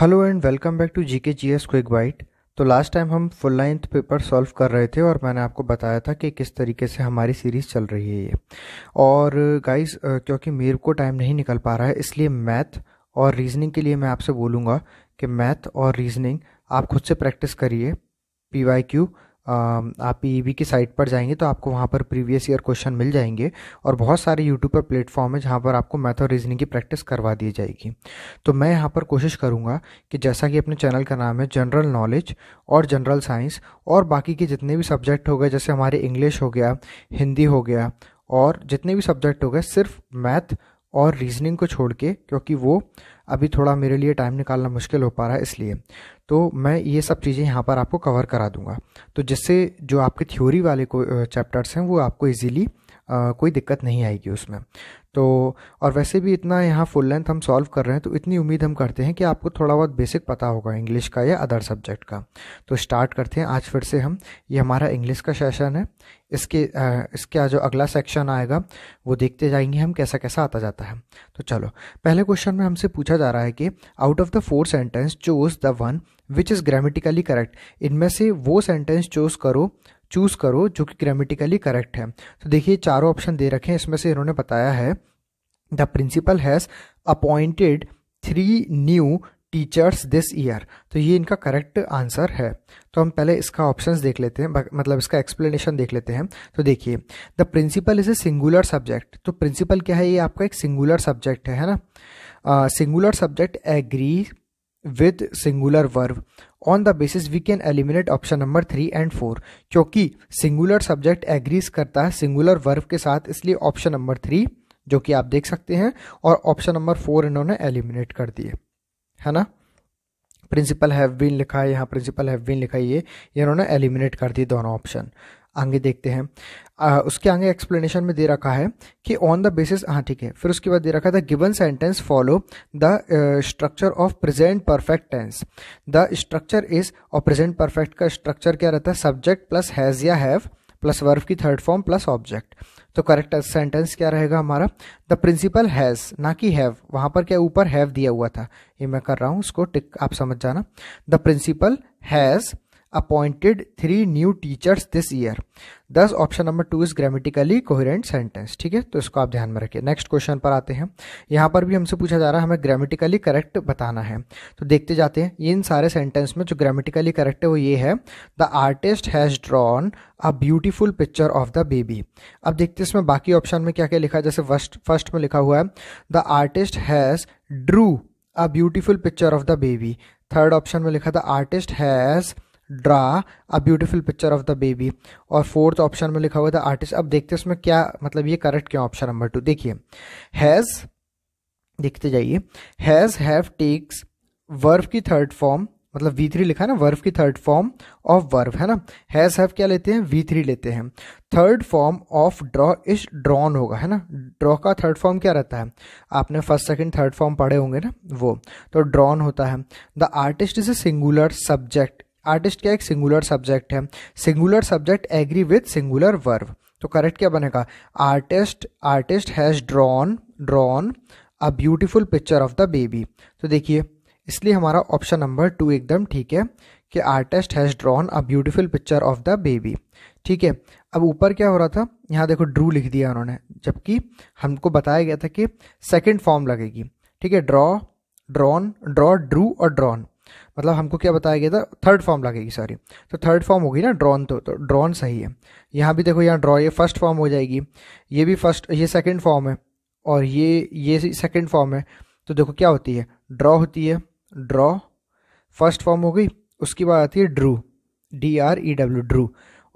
Hello and welcome back to G K G S quick bite तो last time हम full length paper solve कर रहे थे और मैंने आपको बताया था कि किस तरीके से हमारी सीरीज़ चल रही है ये और गाइस क्योंकि मेरे को टाइम नहीं निकल पा रहा है इसलिए मैथ और रीजनिंग के लिए मैं आपसे बोलूँगा कि मैथ और रीजनिंग आप खुद से प्रैक्टिस करिए पी वाई क्यू आप ई की साइट पर जाएंगे तो आपको वहाँ पर प्रीवियस ईयर क्वेश्चन मिल जाएंगे और बहुत सारे यूट्यूब पर प्लेटफॉर्म है जहाँ पर आपको मैथ और रीजनिंग की प्रैक्टिस करवा दी जाएगी तो मैं यहाँ पर कोशिश करूँगा कि जैसा कि अपने चैनल का नाम है जनरल नॉलेज और जनरल साइंस और बाकी के जितने भी सब्जेक्ट हो गए जैसे हमारे इंग्लिश हो गया हिंदी हो गया और जितने भी सब्जेक्ट हो गए सिर्फ मैथ और रीजनिंग को छोड़ के क्योंकि वो अभी थोड़ा मेरे लिए टाइम निकालना मुश्किल हो पा रहा है इसलिए तो मैं ये सब चीज़ें यहाँ पर आपको कवर करा दूँगा तो जिससे जो आपके थ्योरी वाले को चैप्टर्स हैं वो आपको ईजिली आ, कोई दिक्कत नहीं आएगी उसमें तो और वैसे भी इतना यहाँ फुल लेंथ हम सॉल्व कर रहे हैं तो इतनी उम्मीद हम करते हैं कि आपको थोड़ा बहुत बेसिक पता होगा इंग्लिश का या अदर सब्जेक्ट का तो स्टार्ट करते हैं आज फिर से हम ये हमारा इंग्लिश का सेशन है इसके आ, इसका जो अगला सेक्शन आएगा वो देखते जाएंगे हम कैसा कैसा आता जाता है तो चलो पहले क्वेश्चन में हमसे पूछा जा रहा है कि out of the four sentence choose the one which is grammatically correct इनमें से वो सेंटेंस चूज करो चूज़ करो जो कि ग्रामेटिकली करेक्ट है तो देखिए चारों ऑप्शन दे रखे हैं इसमें से इन्होंने बताया है the principal has appointed three new teachers this year तो ये इनका करेक्ट आंसर है तो हम पहले इसका ऑप्शन देख लेते हैं मतलब इसका एक्सप्लेनेशन देख लेते हैं तो देखिए the principal is a singular subject तो प्रिंसिपल क्या है ये आपका एक सिंगुलर सब्जेक्ट है है ना singular subject agree with singular verb on the basis we can eliminate option number three and four क्योंकि सिंगुलर सब्जेक्ट एग्रीज करता है सिंगुलर वर्ब के साथ इसलिए ऑप्शन नंबर थ्री जो कि आप देख सकते हैं और ऑप्शन नंबर फोर इन्होंने एलिमिनेट कर दिए है ना प्रिंसिपल हैव बीन लिखा है यहाँ प्रिंसिपल हैव बीन लिखा है ये इन्होंने एलिमिनेट कर दिए दोनों ऑप्शन आगे देखते हैं आ, उसके आगे एक्सप्लेनेशन में दे रखा है कि ऑन द बेसिस हाँ ठीक है फिर उसके बाद दे रखा है the given sentence follow the structure of present perfect tense the structure is और प्रेजेंट परफेक्ट का स्ट्रक्चर क्या रहता है सब्जेक्ट प्लस हैज़ या हैव प्लस वर्फ की थर्ड फॉर्म प्लस ऑब्जेक्ट तो करेक्ट सेंटेंस क्या रहेगा हमारा द प्रिंसिपल हैज़ ना कि हैव वहाँ पर क्या ऊपर हैव दिया हुआ था ये मैं कर रहा हूँ उसको टिक आप समझ जाना the principal has appointed three new teachers this year thus option number two is grammatically coherent sentence ठीक है तो इसको आप ध्यान में रखिए नेक्स्ट क्वेश्चन पर आते हैं यहाँ पर भी हमसे पूछा जा रहा है हमें ग्रामेटिकली करेक्ट बताना है तो देखते जाते हैं इन सारे सेंटेंस में जो ग्रामेटिकली करेक्ट है वो ये है the artist has drawn a beautiful picture of the baby अब देखते हैं इसमें बाकी ऑप्शन में क्या क्या लिखा है जैसे फर्स्ट फर्स्ट में लिखा हुआ है the artist has drew a beautiful picture of the baby third option में लिखा the artist has draw a beautiful picture of the baby और फोर्थ ऑप्शन में लिखा हुआ था आर्टिस्ट अब देखते हैं इसमें क्या मतलब ये करेक्ट क्यों ऑप्शन नंबर टू देखिए हैज़ देखते जाइए हैज़ हैव टेक्स वर्व की थर्ड फॉर्म मतलब वी थ्री लिखा है ना वर्व की थर्ड फॉर्म ऑफ वर्व है ना हैज हैव क्या लेते हैं वी थ्री लेते हैं third form of draw is drawn होगा है ना ड्रॉ का थर्ड फॉर्म क्या रहता है आपने फर्स्ट सेकंड थर्ड फॉर्म पढ़े होंगे ना वो तो ड्रॉन होता है the artist is a singular subject artist क्या एक सिंगुलर सब्जेक्ट है singular subject agree with singular verb तो करेक्ट क्या बनेगा artist artist has drawn drawn a beautiful picture of the baby तो देखिए इसलिए हमारा ऑप्शन नंबर टू एकदम ठीक है कि artist has drawn a beautiful picture of the baby ठीक है अब ऊपर क्या हो रहा था यहाँ देखो ड्रू लिख दिया उन्होंने जबकि हमको बताया गया था कि सेकेंड फॉर्म लगेगी ठीक है ड्रॉ ड्रॉन ड्रॉ ड्रू और ड्रॉन मतलब हमको क्या बताया गया था थर्ड फॉर्म लगेगी सॉरी तो थर्ड फॉर्म होगी ना ड्रॉन तो, तो ड्रॉन सही है यहाँ भी देखो यहाँ ड्रॉ ये फर्स्ट फॉर्म हो जाएगी ये भी फर्स्ट ये सेकेंड फॉर्म है और ये ये सेकेंड फॉर्म है तो देखो क्या होती है ड्रॉ होती है ड्रॉ फर्स्ट फॉर्म हो गई उसके बाद आती है drew D R E W drew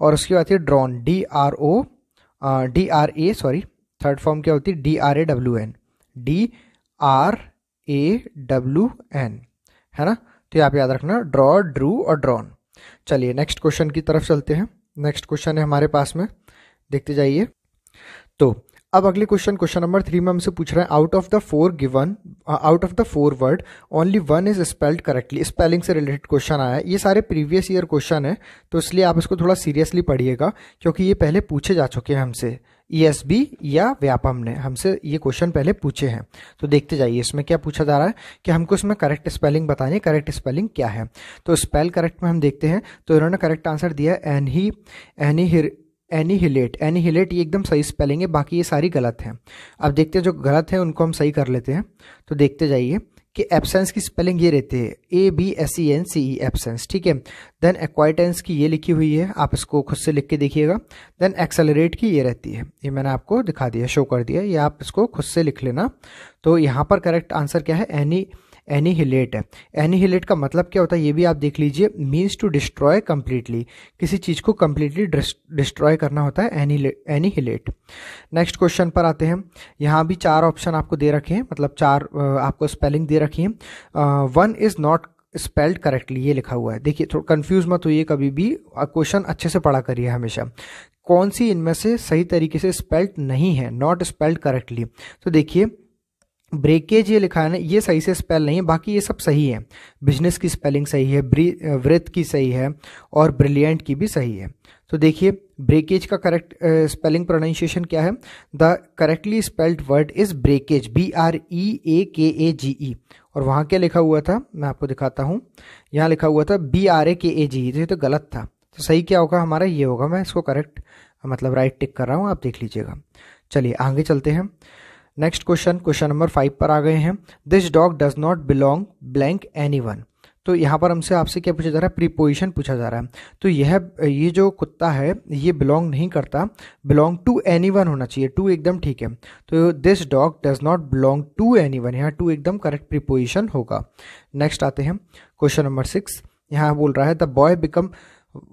और उसके बाद आती है drawn D R O D R A sorry third form क्या होती है D R A W N D R A W N है ना तो आप याद रखना ड्रॉ ड्रू और ड्रॉन चलिए नेक्स्ट क्वेश्चन की तरफ चलते हैं नेक्स्ट क्वेश्चन है हमारे पास में देखते जाइए तो अब अगले क्वेश्चन क्वेश्चन नंबर थ्री में हमसे पूछ रहे हैं out of the four given out of the four word only one is spelled correctly spelling से रिलेटेड क्वेश्चन आया है ये सारे प्रीवियस ईयर क्वेश्चन है तो इसलिए आप इसको थोड़ा सीरियसली पढ़िएगा क्योंकि ये पहले पूछे जा चुके हैं हमसे ईएसबी e या व्यापम ने हमसे ये क्वेश्चन पहले पूछे हैं तो देखते जाइए इसमें क्या पूछा जा रहा है कि हमको इसमें करेक्ट स्पेलिंग बतानी है करेक्ट स्पेलिंग क्या है तो स्पेल करेक्ट में हम देखते हैं तो इन्होंने करेक्ट आंसर दिया एन ही एनी हिर एनी एनी हिलेट ये एकदम सही स्पेलिंग है बाकी ये सारी गलत हैं अब देखते हैं जो गलत है उनको हम सही कर लेते हैं तो देखते जाइए कि एबसेंस की स्पेलिंग ये रहती है A B S E N C E absence ठीक है देन एक्वाइटेंस की ये लिखी हुई है आप इसको खुद से लिख के देखिएगा देन एक्सेलरेट की ये रहती है ये मैंने आपको दिखा दिया शो कर दिया ये आप इसको खुद से लिख लेना तो यहाँ पर करेक्ट आंसर क्या है एनी एनीहिलेट है एनीहिलेट का मतलब क्या होता है ये भी आप देख लीजिए मीन्स टू डिस्ट्रॉय कम्प्लीटली किसी चीज़ को कम्प्लीटली डिस्ट्रॉय करना होता है एनीहिलेट नेक्स्ट क्वेश्चन पर आते हैं यहाँ भी चार ऑप्शन आपको दे रखे हैं मतलब चार आपको स्पेलिंग दे रखी है one is not spelled correctly ये लिखा हुआ है देखिए थोड़ा कन्फ्यूज मत होइए कभी भी क्वेश्चन अच्छे से पढ़ा करिए हमेशा कौन सी इनमें से सही तरीके से स्पेल्ड नहीं है नॉट स्पेल्ड करेक्टली तो देखिए ब्रेकेज ये लिखा है ना ये सही से स्पेल नहीं है बाकी ये सब सही है बिजनेस की स्पेलिंग सही है व्रत की सही है और ब्रिलियंट की भी सही है तो देखिए ब्रेकेज का करेक्ट स्पेलिंग प्रोनाउंसिएशन क्या है the correctly spelled word is breakage B R E A K A जी ई और वहाँ क्या लिखा हुआ था मैं आपको दिखाता हूँ यहाँ लिखा हुआ था B R A K A जी ई तो ये तो गलत था तो सही क्या होगा हमारा ये होगा मैं इसको करेक्ट मतलब राइट टिक कर रहा हूँ आप देख लीजिएगा चलिए आगे चलते हैं next question question number five पर आ गए हैं this dog does not belong blank any one तो यहाँ पर हमसे आपसे क्या पूछा जा रहा है प्रीपोजिशन पूछा जा रहा है तो यह ये जो कुत्ता है ये बिलोंग नहीं करता बिलोंग टू एनी वन होना चाहिए टू एकदम ठीक है तो this dog does not belong to any one यहाँ टू एकदम करेक्ट प्रीपोजिशन होगा नेक्स्ट आते हैं क्वेश्चन नंबर सिक्स यहाँ बोल रहा है the boy become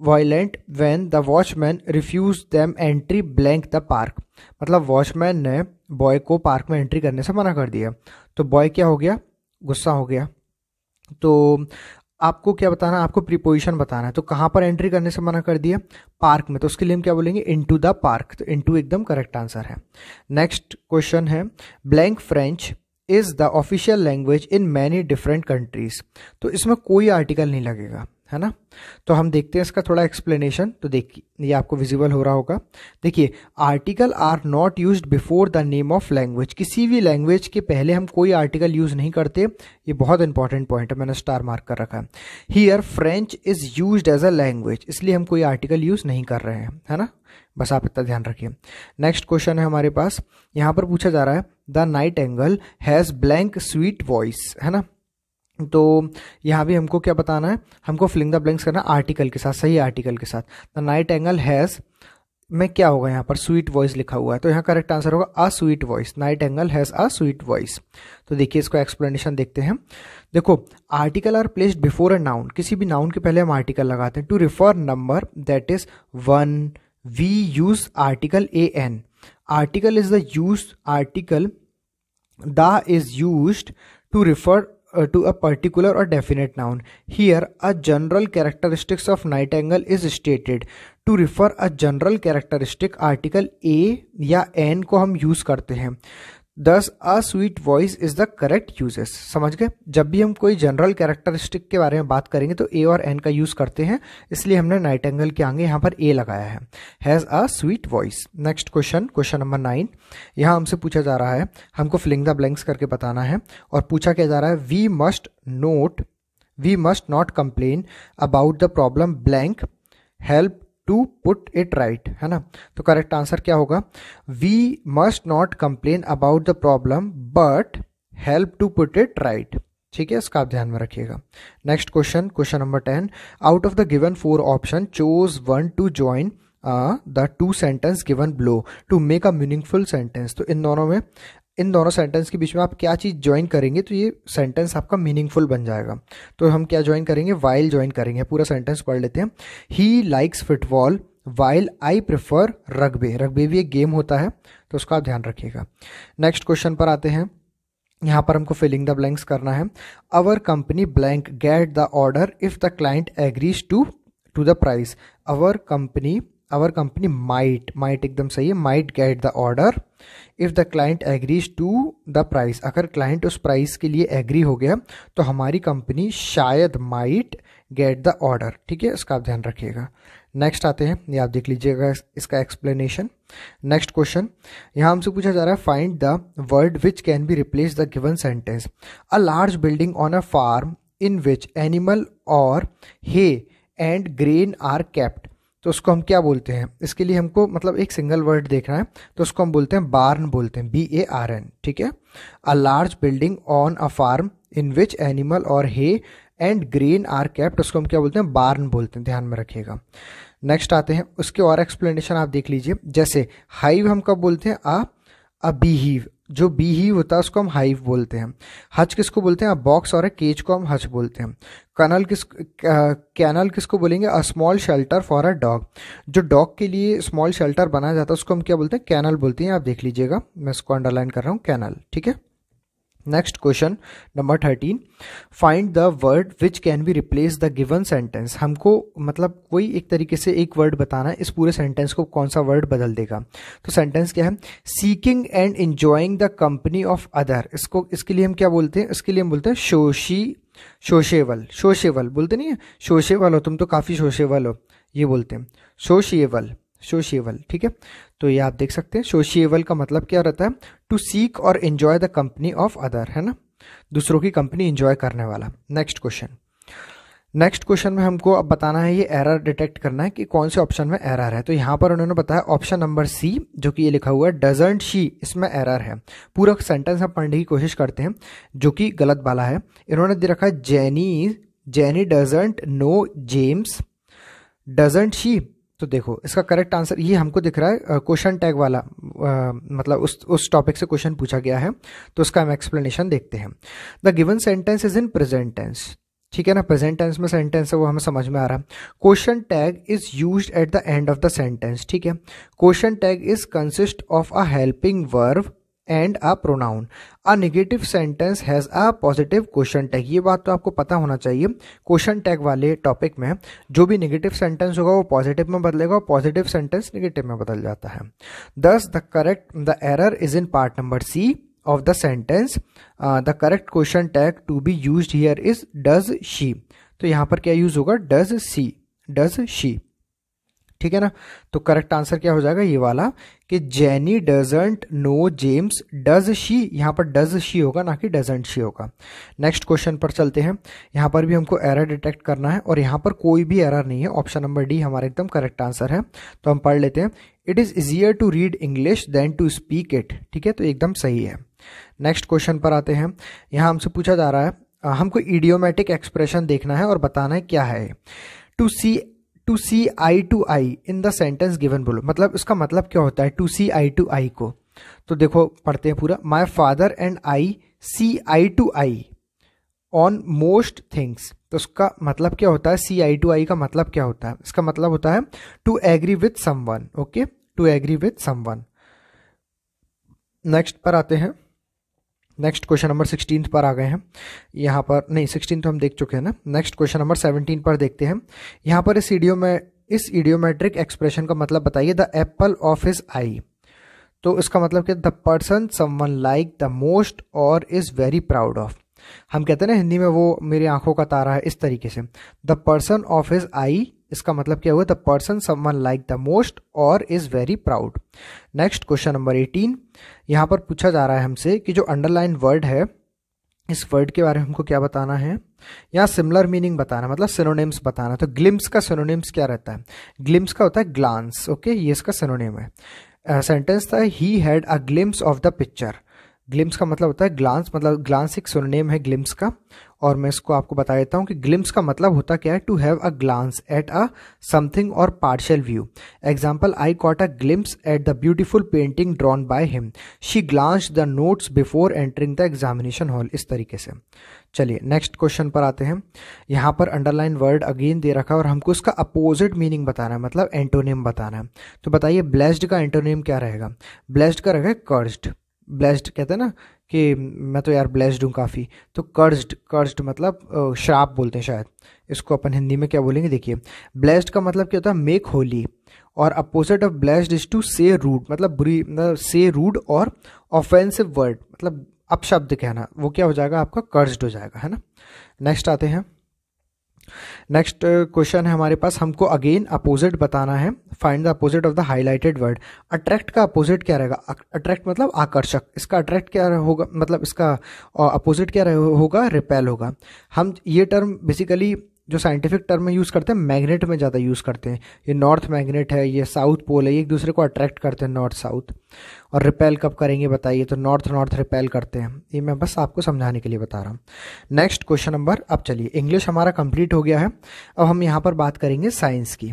violent when the watchman refuse them entry blank the park मतलब वॉचमैन ने बॉय को पार्क में एंट्री करने से मना कर दिया तो बॉय क्या हो गया गुस्सा हो गया तो आपको क्या बताना है आपको प्रीपोजिशन बताना है तो कहाँ पर एंट्री करने से मना कर दिया पार्क में तो उसके लिए हम क्या बोलेंगे टू द पार्क तो टू एकदम करेक्ट आंसर है नेक्स्ट क्वेश्चन है blank French is the official language in many different countries तो इसमें कोई आर्टिकल नहीं लगेगा है ना तो हम देखते हैं इसका थोड़ा एक्सप्लेनेशन तो देखिए ये आपको विजिबल हो रहा होगा देखिए article are not use before the name of language किसी भी लैंग्वेज के पहले हम कोई आर्टिकल यूज़ नहीं करते ये बहुत इंपॉर्टेंट पॉइंट है मैंने स्टार मार्क कर रखा है here French is use as a language इसलिए हम कोई आर्टिकल यूज़ नहीं कर रहे हैं है ना बस आप इतना ध्यान रखिए नेक्स्ट क्वेश्चन है हमारे पास यहाँ पर पूछा जा रहा है the nightingale has blank sweet voice है ना तो यहाँ भी हमको क्या बताना है हमको फिलिंग द ब्लैंक्स करना आर्टिकल के साथ सही आर्टिकल के साथ द नाइट एंगल हैज़ में क्या होगा यहाँ पर स्वीट वॉइस लिखा हुआ है तो यहाँ करेक्ट आंसर होगा a sweet voice nightingale has a sweet voice तो देखिए इसको एक्सप्लेनेशन देखते हैं देखो article are placed before a noun किसी भी नाउन के पहले हम आर्टिकल लगाते हैं to refer number that is one we use article a an article is the use article the is use to refer uh, to a particular or definite noun. Here, a general characteristics of nightingale is stated. To refer a general characteristic article a या an को हम use करते हैं thus a sweet voice is the correct uses समझ गए जब भी हम कोई जनरल कैरेक्टरिस्टिक के बारे में बात करेंगे तो ए और एन का यूज करते हैं इसलिए हमने नाइट एंगल के आगे यहाँ पर ए लगाया है has a sweet voice next question question number nine यहाँ हमसे पूछा जा रहा है हमको फिलिंग द ब्लैंक्स करके बताना है और पूछा क्या जा रहा है we must note we must not complain about the problem blank help to put it right है ना तो करेक्ट आंसर क्या होगा we must not complain about the problem but help to put it right ठीक है इसका आप ध्यान में रखिएगा next question question number ten out of the given four option choose one to join the two sentence given below to make a meaningful sentence तो इन दोनों में इन दोनों सेंटेंस के बीच में आप क्या चीज़ ज्वाइन करेंगे तो ये सेंटेंस आपका मीनिंगफुल बन जाएगा तो हम क्या ज्वाइन करेंगे वाइल ज्वाइन करेंगे पूरा सेंटेंस पढ़ लेते हैं he likes football while I prefer rugby rugby भी एक गेम होता है तो उसका आप ध्यान रखिएगा नेक्स्ट क्वेश्चन पर आते हैं यहाँ पर हमको फिलिंग द ब्लैंक्स करना है our company blank get the order if the client agrees to to the price our company our company might might एकदम सही है might get the order if the client agrees to the price अगर client उस price के लिए agree हो गया तो हमारी कंपनी शायद माइट गेट द ऑर्डर ठीक है इसका आप ध्यान रखिएगा नेक्स्ट आते हैं ये आप देख लीजिएगा इसका एक्सप्लेनेशन नेक्स्ट क्वेश्चन यहाँ हमसे पूछा जा रहा है find the word which can be replace the given sentence a large building on a farm in which animal और hay and grain are kept तो उसको हम क्या बोलते हैं इसके लिए हमको मतलब एक सिंगल वर्ड देखना है तो उसको हम बोलते हैं बार्न बोलते हैं बी ए आर एन ठीक है a large building on a farm in which animal और hay and green are kept उसको हम क्या बोलते हैं बार्न बोलते हैं ध्यान में रखिएगा नेक्स्ट आते हैं उसके और एक्सप्लेनेशन आप देख लीजिए जैसे हाइव हम कब बोलते हैं आ अ बीहीव जो बी ही होता है उसको हम हाइव बोलते हैं हच किसको बोलते हैं बॉक्स और केज को हम हच बोलते हैं कनल किस कैनल किसको बोलेंगे a small shelter for a dog जो डॉग के लिए स्मॉल शेल्टर बनाया जाता है उसको हम क्या बोलते हैं कैनल बोलते हैं आप देख लीजिएगा मैं इसको अंडरलाइन कर रहा हूँ कैनल ठीक है next question number thirteen find the word which can be replace the given sentence हमको मतलब कोई एक तरीके से एक वर्ड बताना है इस पूरे सेंटेंस को कौन सा वर्ड बदल देगा तो सेंटेंस क्या है seeking and enjoying the company of other इसको इसके लिए हम क्या बोलते हैं इसके लिए हम बोलते हैं शोशी शोशेवल शोशेवल बोलते नहीं है शोशेवल हो तुम तो काफ़ी शोशेवल हो ये बोलते हैं शोशेवल शोशेवल ठीक है तो ये आप देख सकते हैं सोशिएबल का मतलब क्या रहता है टू सीक और enjoy the company of other है ना दूसरों की कंपनी एंजॉय करने वाला नेक्स्ट क्वेश्चन नेक्स्ट क्वेश्चन में हमको अब बताना है ये एरर डिटेक्ट करना है कि कौन से ऑप्शन में एरर है तो यहाँ पर उन्होंने बताया ऑप्शन नंबर सी जो कि ये लिखा हुआ है डजेंट शी इसमें एरर है पूरा सेंटेंस हम पढ़ने की कोशिश करते हैं जो कि गलत वाला है इन्होंने दे रखा है Jenny Jenny doesn't know James doesn't she तो देखो इसका करेक्ट आंसर ये हमको दिख रहा है क्वेश्चन टैग वाला आ, मतलब उस उस टॉपिक से क्वेश्चन पूछा गया है तो उसका हम एक्सप्लेनेशन देखते हैं the given sentence is in present tense ठीक है ना प्रेजेंट टेंस में सेंटेंस है वो हमें समझ में आ रहा है question tag is use at the end of the sentence ठीक है question tag is consist of a helping verb and a pronoun a negative sentence has a positive question tag ये बात तो आपको पता होना चाहिए क्वेश्चन टैग वाले टॉपिक में जो भी निगेटिव सेंटेंस होगा वो पॉजिटिव में बदलेगा और पॉजिटिव सेंटेंस निगेटिव में बदल जाता है thus the correct the error is in part number C of the sentence the correct question tag to be use here is does she तो यहाँ पर क्या यूज होगा डज सी डज शी ठीक है ना तो करेक्ट आंसर क्या हो जाएगा ये वाला कि Jenny doesn't know James does she यहाँ पर डज शी होगा ना कि डजेंट शी होगा नेक्स्ट क्वेश्चन पर चलते हैं यहाँ पर भी हमको एरर डिटेक्ट करना है और यहाँ पर कोई भी एरर नहीं है ऑप्शन नंबर डी हमारा एकदम करेक्ट आंसर है तो हम पढ़ लेते हैं it is easier to read English than to speak it ठीक है तो एकदम सही है नेक्स्ट क्वेश्चन पर आते हैं यहाँ हमसे पूछा जा रहा है हमको इडियोमेटिक एक्सप्रेशन देखना है और बताना है क्या है to see to see eye to eye in the sentence given बोलो मतलब इसका मतलब क्या होता है टू सी आई टू आई को तो देखो पढ़ते हैं पूरा my father and I see eye to eye on most things तो उसका मतलब क्या होता है सी आई टू आई का मतलब क्या होता है इसका मतलब होता है to agree with someone okay to agree with someone next पर आते हैं नेक्स्ट क्वेश्चन नंबर सिक्सटीन पर आ गए हैं यहाँ पर नहीं सिक्सटीन तो हम देख चुके हैं ना नेक्स्ट क्वेश्चन नंबर सेवनटीन पर देखते हैं यहाँ पर इस ईडियो में इस ईडियोमेट्रिक एक्सप्रेशन का मतलब बताइए the apple of his eye तो इसका मतलब क्या the person someone like the most और इज़ वेरी प्राउड ऑफ हम कहते हैं ना हिंदी में वो मेरी आंखों का तारा है इस तरीके से the person of his eye इसका मतलब क्या हुआ the person someone like the most और is very proud next question number eighteen यहाँ पर पूछा जा रहा है हमसे कि जो अंडरलाइन वर्ड है इस वर्ड के बारे में हमको क्या बताना है या सिमिलर मीनिंग बताना मतलब सिनोनिम्स बताना तो ग्लिम्स का सिनोनिम्स क्या रहता है ग्लिम्स का होता है ग्लांस ओके ये इसका सिनोनिम है सेंटेंस था he had a glimpse of the picture glimpse का मतलब होता है ग्लांस मतलब ग्लांस एक सिनोनिम है ग्लिम्स का और मैं इसको आपको बता देता हूँ कि ग्लिम्स का मतलब होता क्या है to have a glance at a something और partial view example I caught a glimpse at the beautiful painting drawn by him she glance the notes before entering the examination hall इस तरीके से चलिए नेक्स्ट क्वेश्चन पर आते हैं यहाँ पर अंडरलाइन वर्ड अगेन दे रखा है और हमको उसका अपोजिट मीनिंग बताना है मतलब एंटोनियम बताना है तो बताइए ब्लेस्ड का एंटोनियम क्या रहेगा ब्लेस्ड का रहेगा कर्स्ड ब्लेस्ड कहते हैं ना कि मैं तो यार ब्लेस्ड हूँ काफ़ी तो कर्ज्ड कर्ज्ड मतलब श्राप बोलते हैं शायद इसको अपन हिंदी में क्या बोलेंगे देखिए ब्लेस्ड का मतलब क्या होता है मेक होली और opposite of blessed is to say rude मतलब बुरी मतलब से रूड और ऑफेंसिव वर्ड मतलब अपशब्द कहना वो क्या हो जाएगा आपका कर्ज्ड हो जाएगा है ना नेक्स्ट आते हैं नेक्स्ट क्वेश्चन uh, है हमारे पास हमको अगेन अपोजिट बताना है find the opposite of the highlighted word attract का अपोजिट क्या रहेगा अट्रैक्ट मतलब आकर्षक इसका अट्रैक्ट क्या होगा मतलब इसका अपोजिट uh, क्या होगा रिपेल होगा हम ये टर्म बेसिकली जो साइंटिफिक टर्म में यूज़ करते हैं मैग्नेट में ज़्यादा यूज़ करते हैं ये नॉर्थ मैग्नेट है ये साउथ पोल है ये एक दूसरे को अट्रैक्ट करते हैं नॉर्थ साउथ और रिपेल कब करेंगे बताइए तो नॉर्थ नॉर्थ रिपेल करते हैं ये मैं बस आपको समझाने के लिए बता रहा हूँ नेक्स्ट क्वेश्चन नंबर अब चलिए इंग्लिश हमारा कंप्लीट हो गया है अब हम यहाँ पर बात करेंगे साइंस की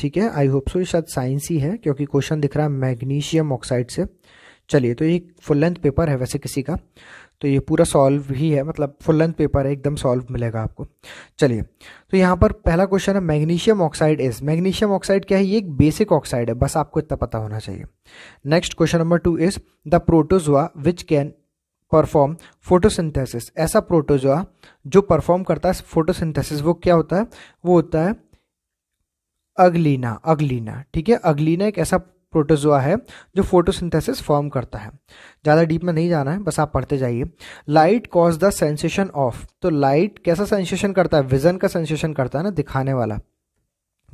ठीक है आई होप सो ये शायद साइंस ही है क्योंकि क्वेश्चन दिख रहा है मैग्नीशियम ऑक्साइड से चलिए तो ये फुल लेंथ पेपर है वैसे किसी का तो ये पूरा सॉल्व ही है मतलब फुल लेंथ पेपर है एकदम सॉल्व मिलेगा आपको चलिए तो यहाँ पर पहला क्वेश्चन है magnesium oxide is magnesium oxide क्या है ये एक बेसिक ऑक्साइड है बस आपको इतना पता होना चाहिए next question number two is the protozoa which can perform photosynthesis ऐसा प्रोटोजोआ जो परफॉर्म करता है फोटोसिंथेसिस वो क्या होता है वो होता है अगलीना अगलीना ठीक है अगलीना एक ऐसा प्रोटोजोआ है जो फोटोसिंथेसिस फॉर्म करता है ज़्यादा डीप में नहीं जाना है बस आप पढ़ते जाइए light cause the sensation of तो लाइट कैसा सेंसेशन करता है विजन का सेंसेशन करता है ना दिखाने वाला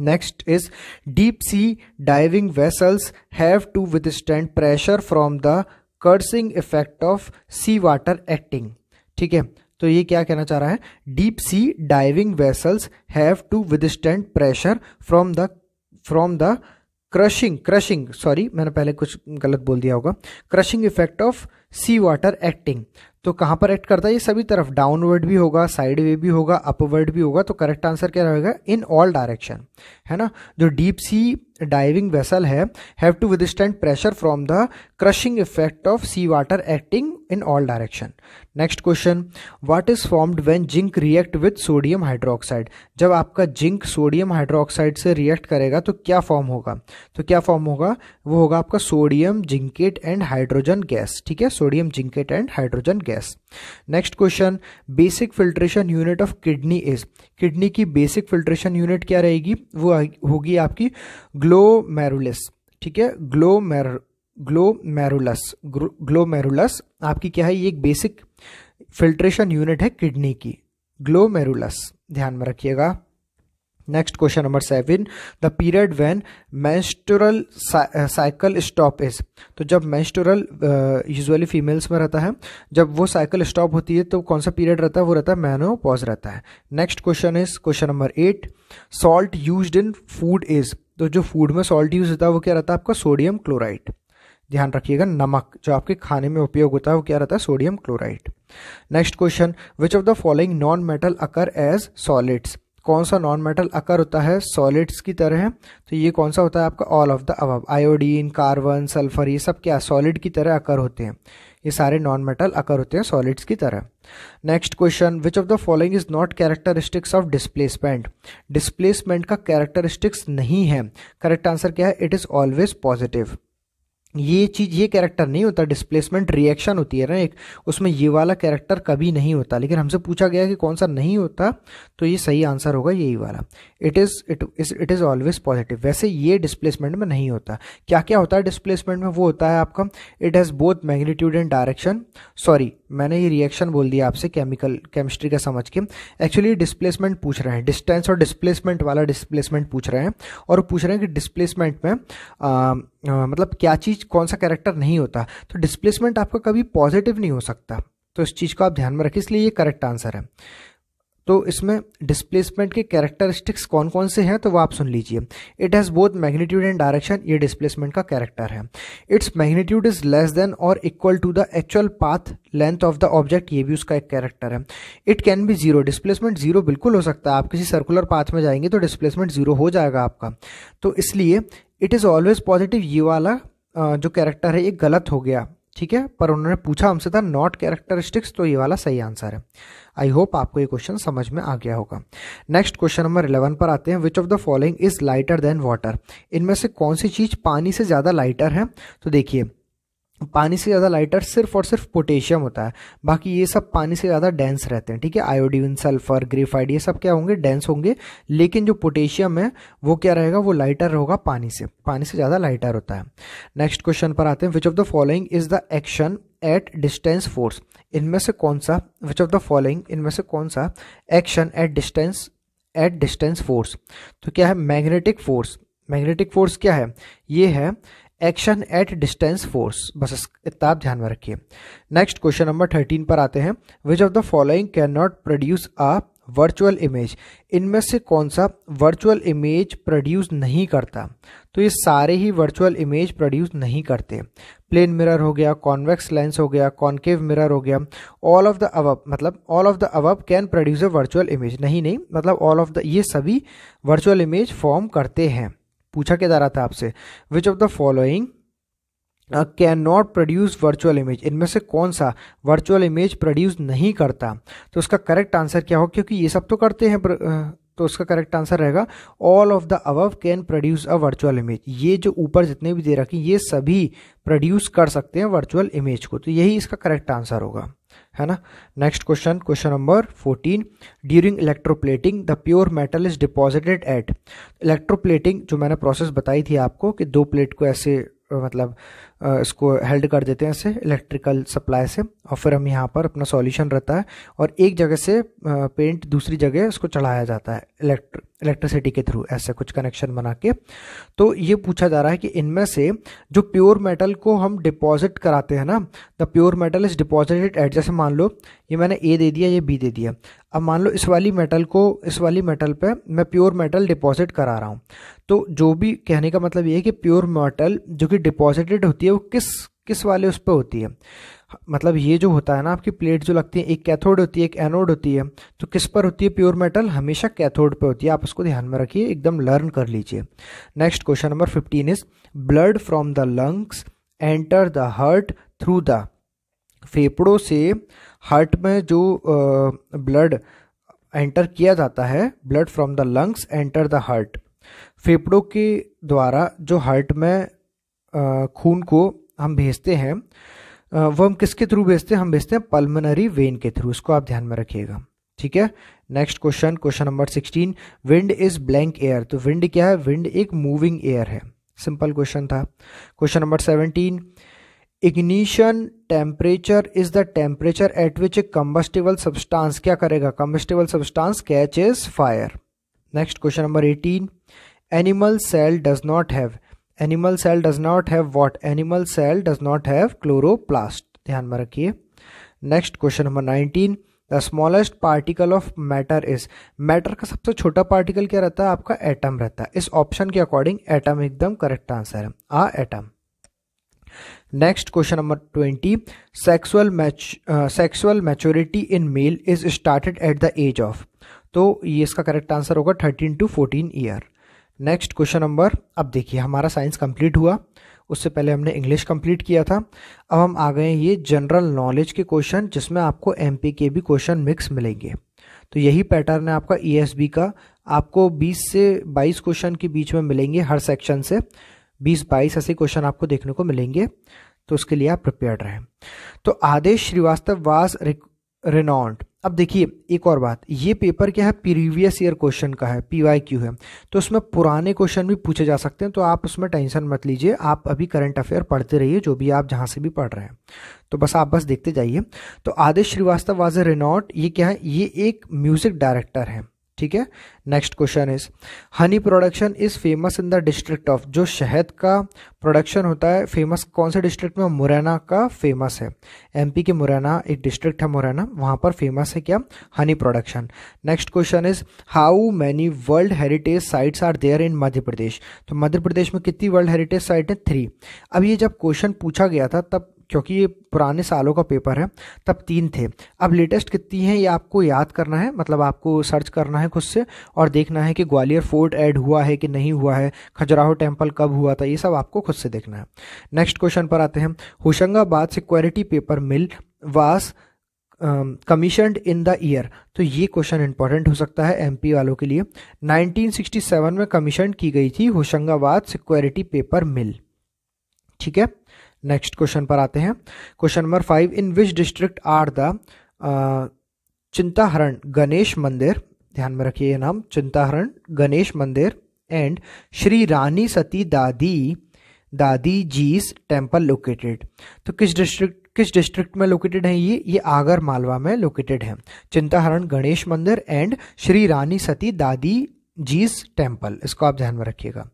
next is deep sea diving vessels have to withstand pressure from the cursing effect of sea water acting ठीक है तो ये क्या कहना चाह रहा है deep sea diving vessels have to withstand pressure from the from the crushing crushing sorry मैंने पहले कुछ गलत बोल दिया होगा crushing effect of sea water acting तो कहाँ पर एक्ट करता है ये सभी तरफ डाउनवर्ड भी होगा साइड वे भी होगा अपवर्ड भी होगा तो करेक्ट आंसर क्या रहेगा इन ऑल डायरेक्शन है ना जो डीप सी डाइविंग वेसल है have to withstand pressure from the crushing effect of sea water acting in all direction next question what is formed when zinc react with sodium hydroxide जब आपका zinc sodium hydroxide से react करेगा तो क्या form होगा तो क्या form होगा वो होगा आपका sodium zincate and hydrogen gas ठीक है sodium zincate and hydrogen gas next question basic filtration unit of kidney is kidney की बेसिक फिल्ट्रेशन यूनिट क्या रहेगी वो होगी आपकी ग्लो ग्लोमेरुलस ठीक है ग्लोमेर ग्लोमेरुलस ग्लोमेरुलस आपकी क्या है ये एक बेसिक फिल्ट्रेशन यूनिट है किडनी की ग्लोमेरुलस ध्यान में रखिएगा next question number seven the period when menstrual cycle stop is तो जब मैंस्टोरल यूजुअली फीमेल्स में रहता है जब वो साइकिल स्टॉप होती है तो कौन सा पीरियड रहता है वो रहता है मैनोपॉज रहता है next question is question number eight salt use in food is तो जो फूड में सॉल्ट यूज़ होता है वो क्या रहता है आपका सोडियम क्लोराइड ध्यान रखिएगा नमक जो आपके खाने में उपयोग होता है वो क्या रहता है sodium chloride next question which of the following non metal occur as solids कौन सा नॉन मेटल अकर होता है सॉलिड्स की तरह तो ये कौन सा होता है आपका all of the above iodine carbon sulphur ये सब क्या सॉलिड की तरह अकर होते हैं ये सारे नॉन मेटल अकर होते हैं सॉलिड्स की तरह next question which of the following is not characteristics of displacement displacement का कैरेक्टरिस्टिक्स नहीं है करेक्ट आंसर क्या है इट इज ऑलवेज पॉजिटिव ये चीज़ ये कैरेक्टर नहीं होता डिस्प्लेसमेंट रिएक्शन होती है ना एक उसमें ये वाला कैरेक्टर कभी नहीं होता लेकिन हमसे पूछा गया कि कौन सा नहीं होता तो ये सही आंसर होगा यही वाला it is it is it is always positive वैसे ये डिस्प्लेसमेंट में नहीं होता क्या क्या होता है डिस्प्लेसमेंट में वो होता है आपका it has both magnitude and direction sorry मैंने ये रिएक्शन बोल दिया आपसे केमिकल केमिस्ट्री का समझ के एक्चुअली डिस्प्लेसमेंट पूछ रहे हैं डिस्टेंस और डिस्प्लेसमेंट वाला डिस्प्लेसमेंट पूछ रहे हैं और पूछ रहे हैं कि डिस्प्लेसमेंट में मतलब क्या चीज़ कौन सा कैरेक्टर नहीं होता तो डिस्प्लेसमेंट आपका कभी पॉजिटिव नहीं हो सकता तो इस चीज़ को आप ध्यान में रखें इसलिए ये करेक्ट आंसर है तो इसमें डिस्प्लेसमेंट के कैरेक्टरिस्टिक्स कौन कौन से हैं तो वो आप सुन लीजिए it has both magnitude and direction ये डिस्प्लेसमेंट का कैरेक्टर है it's magnitude is less than और equal to the actual path length of the object ये भी उसका एक कैरेक्टर है it can be zero displacement zero बिल्कुल हो सकता है आप किसी सर्कुलर पाथ में जाएंगे तो डिस्प्लेसमेंट जीरो हो जाएगा आपका तो इसलिए इट इज़ ऑलवेज पॉजिटिव ये वाला जो कैरेक्टर है ये गलत हो गया ठीक है पर उन्होंने पूछा हमसे था नॉट कैरेक्टरिस्टिक्स तो ये वाला सही आंसर है आई होप आपको ये क्वेश्चन समझ में आ गया होगा नेक्स्ट क्वेश्चन नंबर इलेवन पर आते हैं which of the following is lighter than water इनमें से कौन सी चीज़ पानी से ज़्यादा लाइटर है तो देखिए पानी से ज़्यादा लाइटर सिर्फ और सिर्फ पोटेशियम होता है बाकी ये सब पानी से ज़्यादा डेंस रहते हैं ठीक है आयोडीन सल्फर ग्रेफाइड ये सब क्या होंगे डेंस होंगे लेकिन जो पोटेशियम है वो क्या रहेगा वो लाइटर होगा पानी से पानी से ज़्यादा लाइटर होता है नेक्स्ट क्वेश्चन पर आते हैं which of the following is the action at distance force इनमें से कौन सा विच ऑफ द फॉलोइंग इनमें से कौन सा action at distance at distance force तो क्या है मैग्नेटिक फोर्स मैग्नेटिक फोर्स क्या है ये है एक्शन एट डिस्टेंस फोर्स बस इतना ध्यान में रखिए नेक्स्ट क्वेश्चन नंबर थर्टीन पर आते हैं which of the following can not produce a virtual image इनमें से कौन सा वर्चुअल इमेज प्रोड्यूस नहीं करता तो ये सारे ही वर्चुअल इमेज प्रोड्यूस नहीं करते प्लेन मिरर हो गया कॉन्वेक्स लेंस हो गया कॉन्केव मिरर हो गया ऑल ऑफ द अवब मतलब all of the above can produce a virtual image नहीं नहीं मतलब ऑल ऑफ द ये सभी वर्चुअल इमेज फॉर्म करते हैं पूछा क्या जा रहा था आपसे which of the following can not produce virtual image इनमें से कौन सा वर्चुअल इमेज प्रोड्यूस नहीं करता तो उसका करेक्ट आंसर क्या हो क्योंकि ये सब तो करते हैं तो उसका करेक्ट आंसर रहेगा all of the above can produce a virtual image ये जो ऊपर जितने भी दे रखे ये सभी प्रोड्यूस कर सकते हैं वर्चुअल इमेज को तो यही इसका करेक्ट आंसर होगा है ना next question question number fourteen during electroplating the pure metal is deposited at electroplating जो मैंने प्रोसेस बताई थी आपको कि दो प्लेट को ऐसे मतलब इसको हेल्ड कर देते हैं इसे इलेक्ट्रिकल सप्लाई से और फिर हम यहाँ पर अपना सॉल्यूशन रहता है और एक जगह से पेंट दूसरी जगह इसको चढ़ाया जाता है इलेक्ट्र इलेक्ट्रिसिटी के थ्रू ऐसे कुछ कनेक्शन बना के तो ये पूछा जा रहा है कि इनमें से जो प्योर मेटल को हम डिपॉजिट कराते हैं ना the pure metal is deposited at जैसे मान लो ये मैंने ए दे दिया ये बी दे दिया अब मान लो इस वाली मेटल को इस वाली मेटल पे मैं प्योर मेटल डिपॉजिट करा रहा हूँ तो जो भी कहने का मतलब ये है कि प्योर मेटल जो कि डिपॉजिटेड होती है है वो किस किस वाले उस पर होती है मतलब ये जो होता है ना आपकी प्लेट जो लगती है एक कैथोड होती है एक एनोड होती है तो किस पर होती है प्योर मेटल हमेशा कैथोड पे होती है आप उसको ध्यान में रखिए एकदम लर्न कर लीजिए next question number fifteen is blood from the lungs enter the heart through the फेफड़ों से हार्ट में जो ब्लड uh, एंटर किया जाता है blood from the lungs enter the heart फेफड़ों के द्वारा जो हार्ट में खून को हम भेजते हैं वो हम किसके थ्रू भेजते हैं हम भेजते हैं पल्मनरी वेन के थ्रू इसको आप ध्यान में रखिएगा ठीक है next question question number sixteen wind is blank air तो विंड क्या है विंड एक मूविंग एयर है सिंपल क्वेश्चन था question number seventeen ignition temperature is the temperature at which a combustible substance क्या करेगा combustible substance catch is fire next question number eighteen animal cell does not have animal cell does not have what animal cell does not have chloroplast ध्यान में रखिए next question number nineteen the smallest particle of matter is matter का सबसे छोटा particle क्या रहता है आपका एटम रहता है इस ऑप्शन के अकॉर्डिंग एटम एकदम करेक्ट आंसर है आ atom next question number twenty sexual match sexual maturity in male is started at the age of तो ये इसका करेक्ट आंसर होगा thirteen to fourteen year next question number अब देखिए हमारा साइंस कंप्लीट हुआ उससे पहले हमने इंग्लिश कंप्लीट किया था अब हम आ गए ये जनरल नॉलेज के क्वेश्चन जिसमें आपको एम के भी क्वेश्चन मिक्स मिलेंगे तो यही पैटर्न है आपका ई e का आपको 20 से 22 क्वेश्चन के बीच में मिलेंगे हर सेक्शन से 20-22 ऐसे क्वेश्चन आपको देखने को मिलेंगे तो उसके लिए आप प्रिपेयर रहें तो आदेश श्रीवास्तव वास रेनॉल्ट अब देखिए एक और बात ये पेपर क्या है प्रीवियस ईयर क्वेश्चन का है पी वाई क्यू है तो उसमें पुराने क्वेश्चन भी पूछे जा सकते हैं तो आप उसमें टेंशन मत लीजिए आप अभी करंट अफेयर पढ़ते रहिए जो भी आप जहाँ से भी पढ़ रहे हैं तो बस आप बस देखते जाइए तो Aadesh Shrivastava was a renowned ये क्या है ये एक म्यूज़िक डायरेक्टर है ठीक है next question is honey production is famous in the district of जो शहद का प्रोडक्शन होता है फेमस कौन से डिस्ट्रिक्ट में मुरैना का फेमस है एमपी के मुरैना एक डिस्ट्रिक्ट है मुरैना वहां पर फेमस है क्या honey production next question is how many world heritage sites are there in Madhya Pradesh तो मध्य प्रदेश में कितनी वर्ल्ड हेरिटेज साइट है थ्री अब ये जब क्वेश्चन पूछा गया था तब क्योंकि ये पुराने सालों का पेपर है तब तीन थे अब लेटेस्ट कितनी है ये आपको याद करना है मतलब आपको सर्च करना है खुद से और देखना है कि ग्वालियर फोर्ट ऐड हुआ है कि नहीं हुआ है खजुराहो टेम्पल कब हुआ था ये सब आपको खुद से देखना है नेक्स्ट क्वेश्चन पर आते हैं होशंगाबाद सिक्योरिटी पेपर मिल वास कमीशन इन द ईयर तो ये क्वेश्चन इंपॉर्टेंट हो सकता है एमपी वालों के लिए 1967 में कमीशन की गई थी होशंगाबाद सिक्योरिटी पेपर मिल ठीक है नेक्स्ट क्वेश्चन पर आते हैं question number five in which district are the Chintaharan Ganesh Mandir ध्यान में रखिए ये नाम चिंताहरण गणेश मंदिर एंड श्री रानी सती दादी दादी जीस टेम्पल लोकेटेड तो किस डिस्ट्रिक्ट किस डिस्ट्रिक्ट में लोकेटेड है ये ये आगर मालवा में लोकेटेड है चिंताहरण गणेश मंदिर एंड श्री रानी सती दादी जीस टेम्पल इसको आप ध्यान में रखिएगा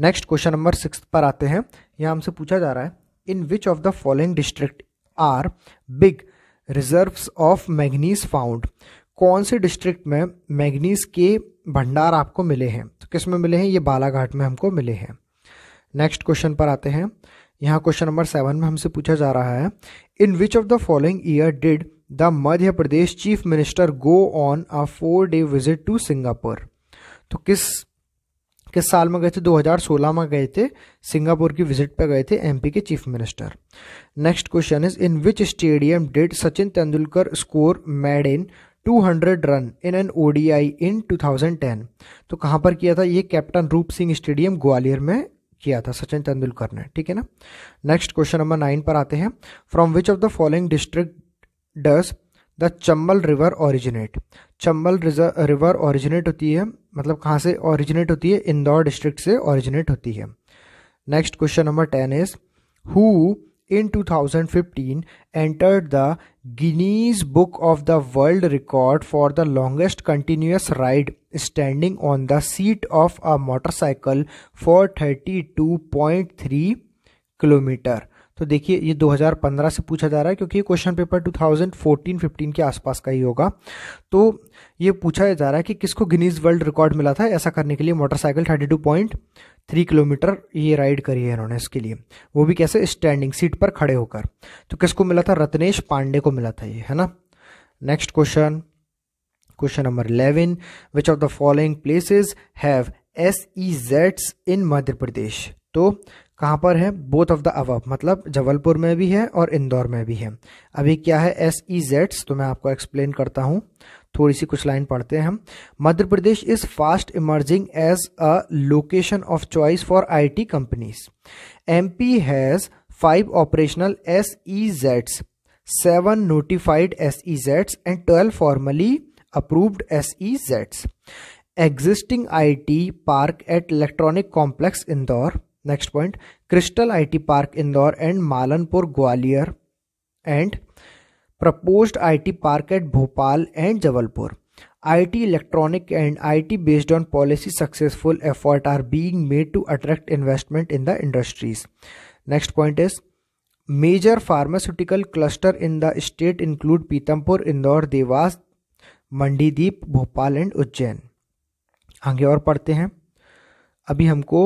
नेक्स्ट क्वेश्चन नंबर सिक्स पर आते हैं यहाँ हमसे पूछा जा रहा है in which of the following district are big reserves of manganese found कौन से डिस्ट्रिक्ट में मैग्नीज के भंडार आपको मिले हैं तो किस में मिले हैं ये बालाघाट में हमको मिले हैं नेक्स्ट क्वेश्चन पर आते हैं यहाँ क्वेश्चन नंबर सेवन में हमसे पूछा जा रहा है in which of the following year did the Madhya Pradesh chief minister go on a four day visit to Singapore तो किस किस साल में गए थे 2016 में गए थे सिंगापुर की विजिट पर गए थे एमपी के chief minister next question is in which stadium did Sachin Tendulkar score made in 200 run in an ODI in 2010 तो कहां पर किया था ये कैप्टन रूप सिंह स्टेडियम ग्वालियर में किया था सचिन तेंदुलकर ने ठीक है ना नेक्स्ट क्वेश्चन नंबर नाइन पर आते हैं from which of the following district does the Chambal river originate Chambal river originate होती है मतलब कहाँ से ऑरिजिनेट होती है इंदौर डिस्ट्रिक्ट से ऑरिजिनेट होती है next question number ten is who in 2015 entered the Guinness book of the world record for the longest continuous ride standing on the seat of a motorcycle for thirty two point three kilometre तो देखिए ये 2015 से पूछा जा रहा है क्योंकि question paper 2014-15 के आसपास का ही होगा तो ये पूछा जा रहा है कि किसको गिनीज वर्ल्ड रिकॉर्ड मिला था ऐसा करने के लिए मोटरसाइकिल 32.3 किलोमीटर ये राइड करी है इन्होंने इसके लिए वो भी कैसे स्टैंडिंग सीट पर खड़े होकर तो किसको मिला था रत्नेश पांडे को मिला था ये है ना next question question number eleven which of the following places have S E जेड्स इन मध्य प्रदेश तो कहाँ पर है बोथ ऑफ द अव मतलब जबलपुर में भी है और इंदौर में भी है अभी क्या है एस ई जेड्स तो मैं आपको एक्सप्लेन करता हूँ थोड़ी सी कुछ लाइन पढ़ते हैं हम मध्य प्रदेश is fast emerging as a location of choice for IT companies MP has five operational S E Jades seven S E Jades and twelve formally approved S E Jades existing I T park eight electronic complex Indore next point crystal IT park Indore and Malanpur Gwalior and proposed IT park eight Bhopal and Jabalpur IT electronic and IT based on policy successful effort are being made to attract investment in the industries next point is major pharmaceutical cluster in the state include Pithampur Indore Dewas Mandideep Bhopal and Ujjain आगे और पढ़ते हैं अभी हमको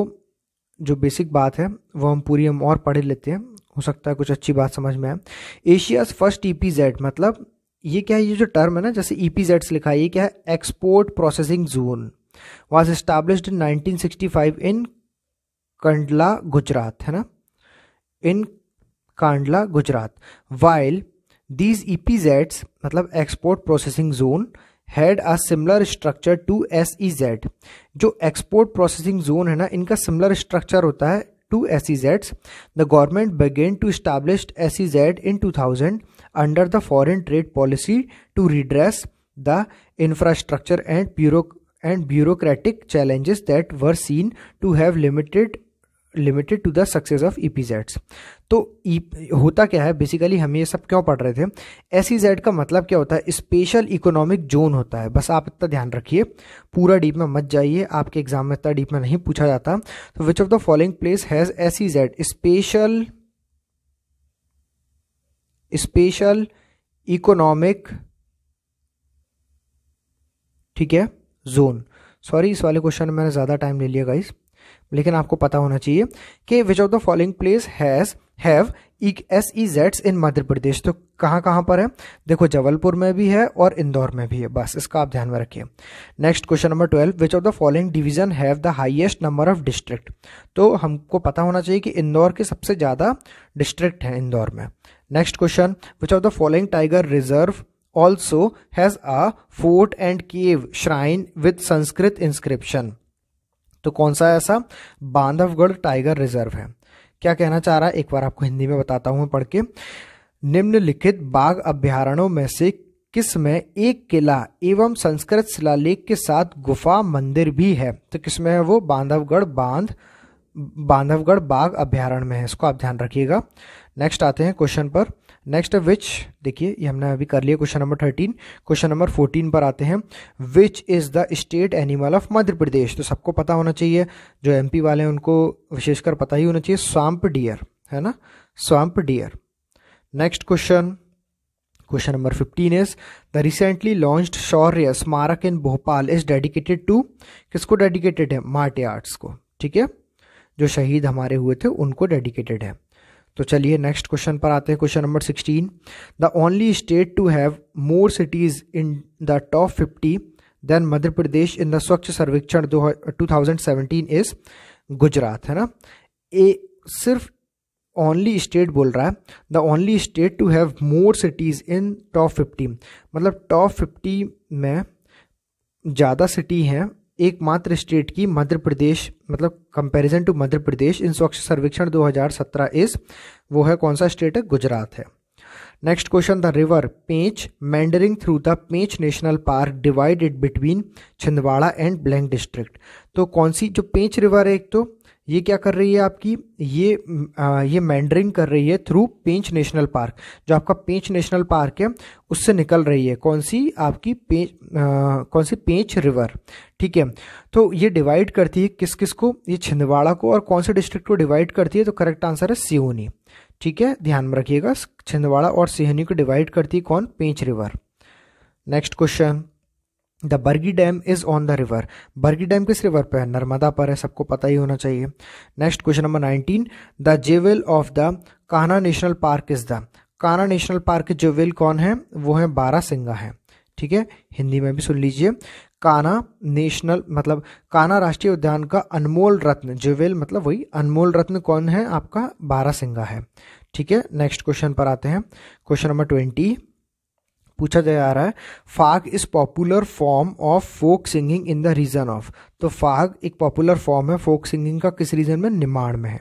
जो basic बात है वो हम पूरी हम और पढ़ लेते हैं हो सकता है कुछ अच्छी बात समझ में आए Asia's first E P Z मतलब ये क्या है ये जो टर्म है ना जैसे ई पी जेड लिखा है ये क्या है export processing zone was establish in five in Kandla Gujarat है ना in Kandla Gujarat while these E P जेड्स मतलब export processing zone had a similar structure to S E Z जो एक्सपोर्ट प्रोसेसिंग जोन है ना इनका सिमिलर स्ट्रक्चर होता है टू एस ई जेड्स the government began to establish S E Z in two thousand under the foreign trade policy to redress the infrastructure and bureau and bureaucratic challenges that were seen to have limited limited to the success of E P जेड्स तो E e, होता क्या है basically हम ये सब क्यों पढ़ रहे थे एस ई जेड का मतलब क्या होता है स्पेशल इकोनॉमिक जोन होता है बस आप इतना ध्यान रखिए पूरा डीप में मत जाइए आपके एग्जाम में इतना डीप में नहीं पूछा जाता तो which of the following place has S E Z special special economic ठीक है जोन सॉरी इस वाले क्वेश्चन में मैंने ज़्यादा टाइम ले लिया गाइस लेकिन आपको पता होना चाहिए कि which of the following place has have S E जेड्स इन मध्य प्रदेश तो कहाँ कहाँ पर है देखो जबलपुर में भी है और इंदौर में भी है बस इसका आप ध्यान में रखिए next question number twelve which of the following division have the highest number of district तो हमको पता होना चाहिए कि इंदौर के सबसे ज़्यादा डिस्ट्रिक्ट हैं इंदौर में next question which of the following tiger reserve also has a fort and cave shrine with Sanskrit inscription तो कौन सा ऐसा बांधवगढ़ टाइगर रिजर्व है क्या कहना चाह रहा है एक बार आपको हिंदी में बताता हूं पढ़ के निम्नलिखित बाघ अभ्यारणों में से किसमें एक किला एवं संस्कृत शिलालेख के साथ गुफा मंदिर भी है तो किसमें है वो बांधवगढ़ बांध बांधवगढ़ बाघ अभ्यारण्य में है इसको आप ध्यान रखिएगा नेक्स्ट आते हैं क्वेश्चन पर नेक्स्ट है विच देखिए ये हमने अभी कर लिया question number thirteen question number fourteen पर आते हैं which is the state animal of Madhya Pradesh तो सबको पता होना चाहिए जो एमपी वाले हैं उनको विशेषकर पता ही होना चाहिए स्वाम्प डियर है ना swamp deer next question question number fifteen is the recently launched Shaurya Smarak in Bhopal is dedicated to किसको डेडिकेटेड है मार्टे आर्ट्स को ठीक है जो शहीद हमारे हुए थे उनको डेडिकेटेड है तो चलिए नेक्स्ट क्वेश्चन पर आते हैं question number sixteen the only state to have more cities in the top fifty than Madhya Pradesh in the Swachh Survekshan दो two thousand seventeen is Gujarat है ना ए सिर्फ ओनली स्टेट बोल रहा है the only state to have more cities in top fifty मतलब top fifty में ज़्यादा सिटी हैं एकमात्र स्टेट की मध्य प्रदेश मतलब कंपैरिजन टू मध्य प्रदेश इन स्वच्छ सर्वेक्षण 2017 इस वो है कौन सा स्टेट है गुजरात है next question the river Pench meandering through the Pench national park divided between Chhindwara and blank district तो कौन सी जो पेंच रिवर है एक तो ये क्या कर रही है आपकी ये आ, ये मैंडरिंग कर रही है थ्रू पेंच नेशनल पार्क जो आपका पेंच नेशनल पार्क है उससे निकल रही है कौन सी आपकी पेंच आ, कौन सी पेंच रिवर ठीक है तो ये डिवाइड करती है किस किस को ये छिंदवाड़ा को और कौन से डिस्ट्रिक्ट को डिवाइड करती है तो करेक्ट आंसर है सिहोनी ठीक है ध्यान में रखिएगा छिंदवाड़ा और सिहोनी को डिवाइड करती है कौन Pench river next question the Bargi dam is on the river Bargi dam किस रिवर पर है नर्मदा पर है सबको पता ही होना चाहिए next question number nineteen the jewel of the Kanha national park is the Kanha national park के जेवेल कौन है वो है बारा सिंगा है ठीक है हिंदी में भी सुन लीजिए काना नेशनल मतलब काना राष्ट्रीय उद्यान का अनमोल रत्न जेवेल मतलब वही अनमोल रत्न कौन है आपका बारह सिंगा है ठीक है नेक्स्ट क्वेश्चन पर आते हैं क्वेश्चन नंबर ट्वेंटी पूछा जा रहा है Phag is popular form of folk singing in the region of तो फाग एक पॉपुलर फॉर्म है फोक सिंगिंग का किस रीजन में निमाण में है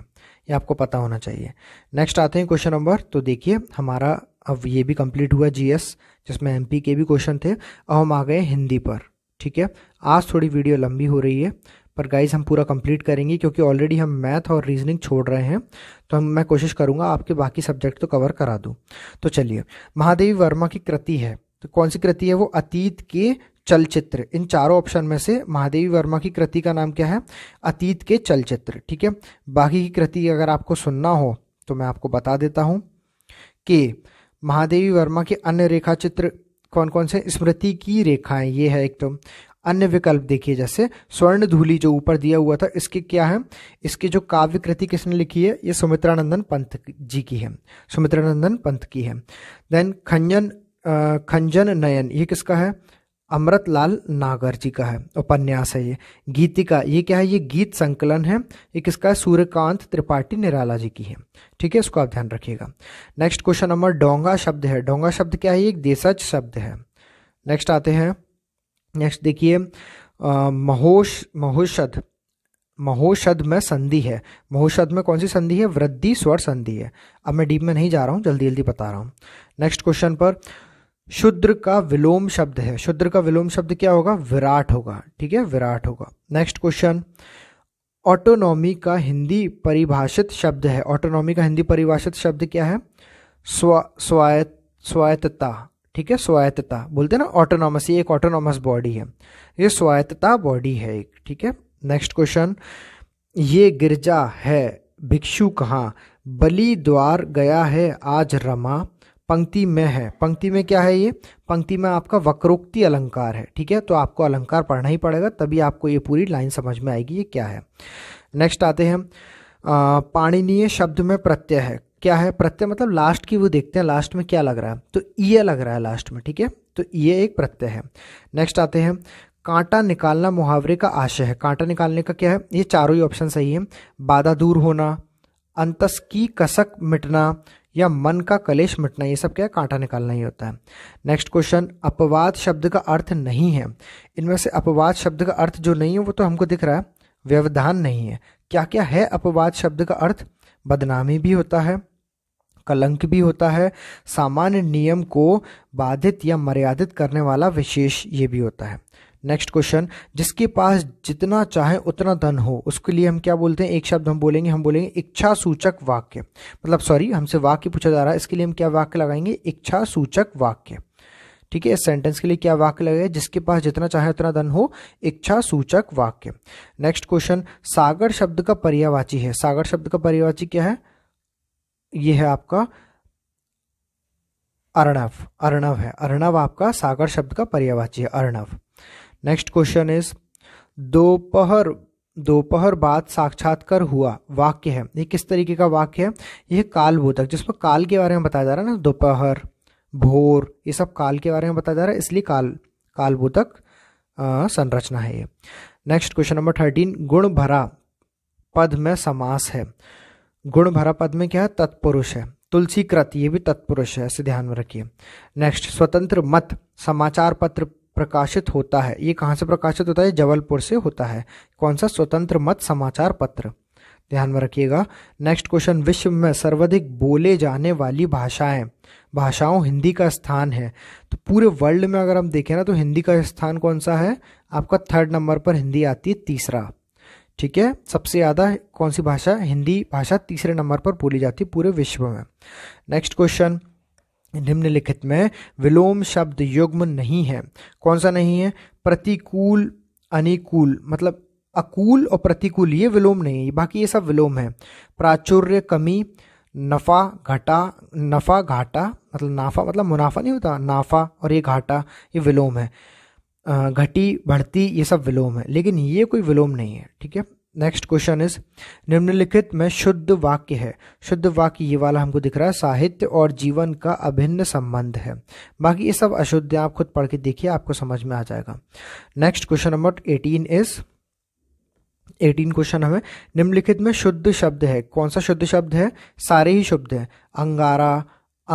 ये आपको पता होना चाहिए नेक्स्ट आते हैं क्वेश्चन नंबर तो देखिए हमारा अब ये भी कंप्लीट हुआ जीएस जिसमें एमपी के भी क्वेश्चन थे अब हम आ गए हिंदी पर ठीक है आज थोड़ी वीडियो लंबी हो रही है पर गाइज हम पूरा कंप्लीट करेंगे क्योंकि ऑलरेडी हम मैथ और रीजनिंग छोड़ रहे हैं तो हम मैं कोशिश करूंगा आपके बाकी सब्जेक्ट तो कवर करा दूँ तो चलिए महादेवी वर्मा की कृति है तो कौन सी कृति है वो अतीत के चलचित्र इन चारों ऑप्शन में से महादेवी वर्मा की कृति का नाम क्या है अतीत के चलचित्र ठीक है बाकी की कृति अगर आपको सुनना हो तो मैं आपको बता देता हूँ कि महादेवी वर्मा के अन्य रेखा चित्र कौन कौन से स्मृति की रेखाएं ये है एक तो अन्य विकल्प देखिए जैसे स्वर्ण धूली जो ऊपर दिया हुआ था इसके क्या है इसकी जो काव्य कृति किसने लिखी है ये सुमित्रानंदन पंत जी की है सुमित्रानंदन पंत की है देन खंजन खंजन नयन ये किसका है अमृत लाल नागर जी का है उपन्यास है ये गीतिका ये क्या है ये गीत संकलन है ये किसका है सूर्यकांत त्रिपाठी निराला जी की है ठीक है इसको आप ध्यान रखिएगा नेक्स्ट क्वेश्चन नंबर डोंगा शब्द है डोंगा शब्द क्या है ये एक देशज शब्द है नेक्स्ट आते हैं नेक्स्ट देखिए महोश महोषध महोषध में संधि है महोषध में कौन सी संधि है वृद्धि स्वर संधि है अब मैं डीप में नहीं जा रहा हूँ जल्दी जल्दी बता रहा हूँ नेक्स्ट क्वेश्चन पर शुद्र का विलोम शब्द है शुद्र का विलोम शब्द क्या होगा विराट होगा ठीक है विराट होगा नेक्स्ट क्वेश्चन ऑटोनॉमी का हिंदी परिभाषित शब्द है ऑटोनॉमी का हिंदी परिभाषित शब्द क्या है स्व स्वायत स्वायत्तता ठीक है स्वायत्तता बोलते हैं ना ऑटोनॉमस ये एक ऑटोनॉमस बॉडी है ये स्वायत्तता बॉडी है एक ठीक है नेक्स्ट क्वेश्चन ये गिरजा है भिक्षु कहाँ बलि द्वार गया है आज रमा पंक्ति में है पंक्ति में क्या है ये पंक्ति में आपका वक्रोक्ति अलंकार है ठीक है तो आपको अलंकार पढ़ना ही पड़ेगा तभी आपको ये पूरी लाइन समझ में आएगी ये क्या है नेक्स्ट आते हैं पाणिनीय शब्द में प्रत्यय है क्या है प्रत्यय मतलब लास्ट की वो देखते हैं लास्ट में क्या लग रहा है तो ये लग रहा है लास्ट में ठीक है तो ये एक प्रत्यय है नेक्स्ट आते हैं कांटा निकालना मुहावरे का आशय है कांटा निकालने का क्या है ये चारों ही ऑप्शन सही है बाधा दूर होना अंतस की कसक मिटना या मन का कलेश मिटना ये सब क्या है कांटा निकालना ही होता है नेक्स्ट क्वेश्चन अपवाद शब्द का अर्थ नहीं है इनमें से अपवाद शब्द का अर्थ जो नहीं है वो तो हमको दिख रहा है व्यवधान नहीं है क्या क्या है अपवाद शब्द का अर्थ बदनामी भी होता है कलंक भी होता है सामान्य नियम को बाधित या मर्यादित करने वाला विशेष ये भी होता है नेक्स्ट क्वेश्चन जिसके पास जितना चाहे उतना धन हो उसके लिए हम क्या बोलते हैं एक शब्द हम बोलेंगे हम बोलेंगे इच्छा सूचक वाक्य मतलब सॉरी हमसे वाक्य पूछा जा रहा है इसके लिए हम क्या वाक्य लगाएंगे इच्छा सूचक वाक्य ठीक है इस सेंटेंस के लिए क्या वाक्य लगेगा जिसके पास जितना चाहे उतना धन हो इच्छा सूचक वाक्य नेक्स्ट क्वेश्चन सागर शब्द का पर्यावाची है सागर शब्द का पर्यावाची क्या है ये है आपका अर्णव अर्णव है अर्णव आपका सागर शब्द का पर्यावाची है अर्णव नेक्स्ट क्वेश्चन इज दोपहर दोपहर बाद साक्षात्कार हुआ वाक्य है ये किस तरीके का वाक्य है यह काल बोधक जिसमें काल के बारे में बताया जा रहा है ना दोपहर भोर ये सब काल के बारे में बताया जा रहा है इसलिए काल काल बोधक संरचना है ये नेक्स्ट क्वेश्चन नंबर थर्टीन गुण भरा पद में समास है गुण भरा पद में क्या है तत्पुरुष है तुलसी कृत ये भी तत्पुरुष है ऐसे ध्यान में रखिए नेक्स्ट स्वतंत्र मत समाचार पत्र प्रकाशित होता है ये कहाँ से प्रकाशित होता है जबलपुर से होता है कौन सा स्वतंत्र मत समाचार पत्र ध्यान में रखिएगा नेक्स्ट क्वेश्चन विश्व में सर्वाधिक बोले जाने वाली भाषाएं भाषाओं हिंदी का स्थान है तो पूरे वर्ल्ड में अगर हम देखें ना तो हिंदी का स्थान कौन सा है आपका थर्ड नंबर पर हिंदी आती है तीसरा ठीक है सबसे ज़्यादा कौन सी भाषा हिंदी भाषा तीसरे नंबर पर बोली जाती है पूरे विश्व में नेक्स्ट क्वेश्चन निम्नलिखित में विलोम शब्द युग्म नहीं है कौन सा नहीं है प्रतिकूल अनिकूल मतलब अकूल और प्रतिकूल ये विलोम नहीं है बाकी ये सब विलोम है प्राचुर्य कमी नफ़ा घटा नफ़ा घाटा मतलब नाफा मतलब मुनाफा नहीं होता नाफा और ये घाटा ये विलोम है घटी बढ़ती ये सब विलोम है लेकिन ये कोई विलोम नहीं है ठीक है नेक्स्ट क्वेश्चन इज निम्नलिखित में शुद्ध वाक्य है शुद्ध वाक्य ये वाला हमको दिख रहा है साहित्य और जीवन का अभिन्न संबंध है बाकी ये सब अशुद्ध आप खुद पढ़ के देखिए आपको समझ में आ जाएगा next question number eighteen is eighteen question हमें निम्नलिखित में शुद्ध शब्द है कौन सा शुद्ध शब्द है सारे ही शब्द हैं अंगारा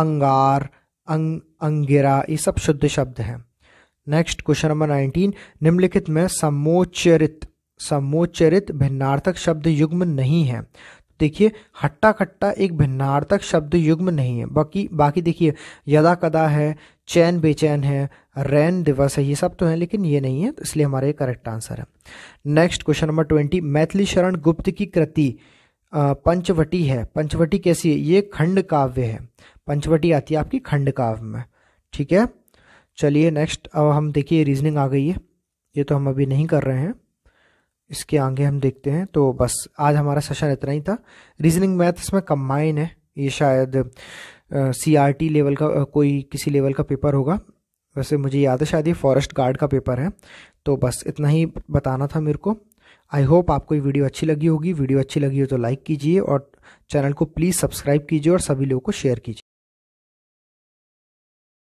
अंगार अंग अंगिरा ये सब शुद्ध शब्द हैं नेक्स्ट क्वेश्चन नंबर नाइनटीन निम्नलिखित में समोचरित समोचरित भिन्नार्थक शब्द युग्म नहीं है देखिए हट्टा खट्टा एक भिन्नार्थक शब्द युग्म नहीं है बाकी बाकी देखिए यदा कदा है चैन बेचैन है रैन दिवस है ये सब तो है लेकिन ये नहीं है तो इसलिए हमारा ये करेक्ट आंसर है next question number twenty Maithili Sharan Gupt की कृति पंचवटी है पंचवटी कैसी है ये खंड काव्य है पंचवटी आती है आपकी खंड काव्य में ठीक है चलिए नेक्स्ट अब हम देखिए रीजनिंग आ गई है ये तो हम अभी नहीं कर रहे हैं इसके आगे हम देखते हैं तो बस आज हमारा सेशन इतना ही था रीजनिंग मैथ इसमें कम्बाइन है ये शायद सी आर टी लेवल का कोई किसी लेवल का पेपर होगा वैसे मुझे याद है शायद ये फॉरेस्ट गार्ड का पेपर है तो बस इतना ही बताना था मेरे को आई होप आपको ये वीडियो अच्छी लगी होगी वीडियो अच्छी लगी हो तो लाइक कीजिए और चैनल को प्लीज़ सब्सक्राइब कीजिए और सभी लोगों को शेयर कीजिए